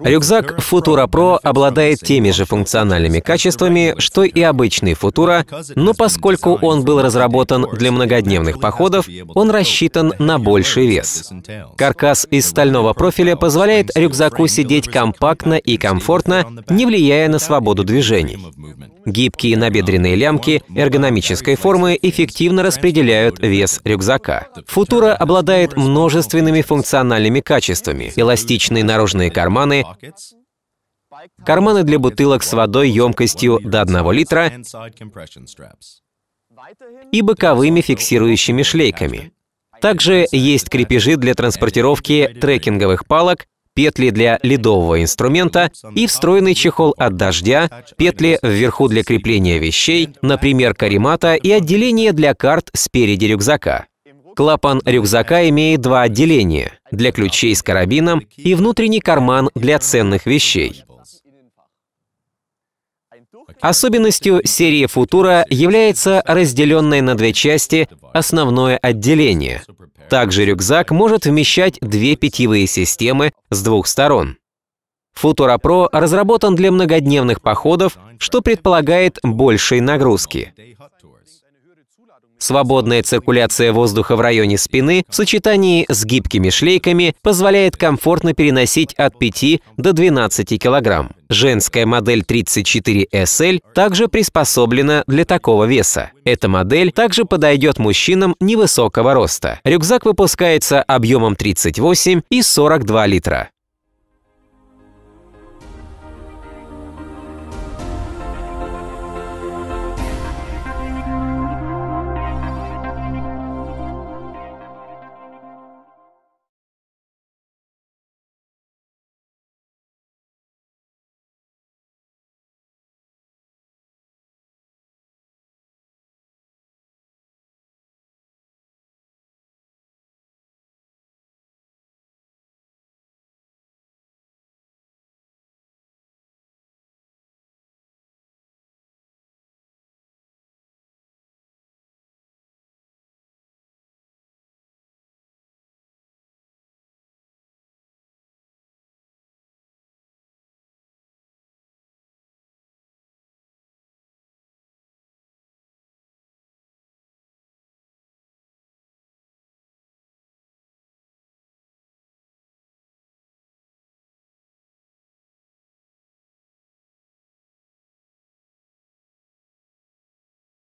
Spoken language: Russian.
Рюкзак Futura Pro обладает теми же функциональными качествами, что и обычный Futura, но поскольку он был разработан для многодневных походов, он рассчитан на больший вес. Каркас из стального профиля позволяет рюкзаку сидеть компактно и комфортно, не влияя на свободу движений. Гибкие набедренные лямки эргономической формы эффективно распределяют вес рюкзака. Futura обладает множественными функциональными качествами — эластичные наружные карманы, карманы для бутылок с водой емкостью до 1 литра и боковыми фиксирующими шлейками. Также есть крепежи для транспортировки трекинговых палок, петли для ледового инструмента и встроенный чехол от дождя, петли вверху для крепления вещей, например, каремата и отделение для карт спереди рюкзака. Клапан рюкзака имеет два отделения — для ключей с карабином и внутренний карман для ценных вещей. Особенностью серии «Футура» является разделенное на две части основное отделение. Также рюкзак может вмещать две питьевые системы с двух сторон. Futura Pro разработан для многодневных походов, что предполагает большей нагрузки. Свободная циркуляция воздуха в районе спины в сочетании с гибкими шлейками позволяет комфортно переносить от 5 до 12 килограмм. Женская модель 34SL также приспособлена для такого веса. Эта модель также подойдет мужчинам невысокого роста. Рюкзак выпускается объемом 38 и 42 литра.